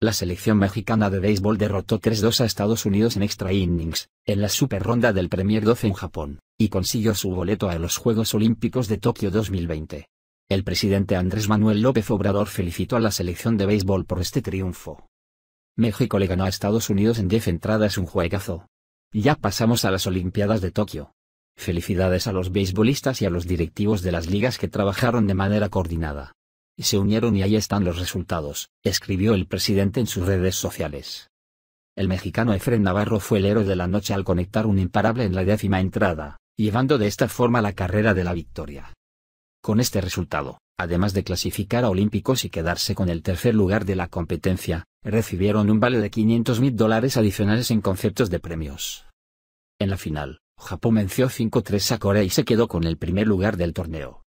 La selección mexicana de béisbol derrotó 3-2 a Estados Unidos en extra innings, en la super ronda del Premier 12 en Japón, y consiguió su boleto a los Juegos Olímpicos de Tokio 2020. El presidente Andrés Manuel López Obrador felicitó a la selección de béisbol por este triunfo. México le ganó a Estados Unidos en 10 entradas un juegazo. Ya pasamos a las Olimpiadas de Tokio. Felicidades a los beisbolistas y a los directivos de las ligas que trabajaron de manera coordinada y se unieron y ahí están los resultados, escribió el presidente en sus redes sociales. El mexicano Efren Navarro fue el héroe de la noche al conectar un imparable en la décima entrada, llevando de esta forma la carrera de la victoria. Con este resultado, además de clasificar a Olímpicos y quedarse con el tercer lugar de la competencia, recibieron un vale de 500 mil dólares adicionales en conceptos de premios. En la final, Japón venció 5-3 a Corea y se quedó con el primer lugar del torneo.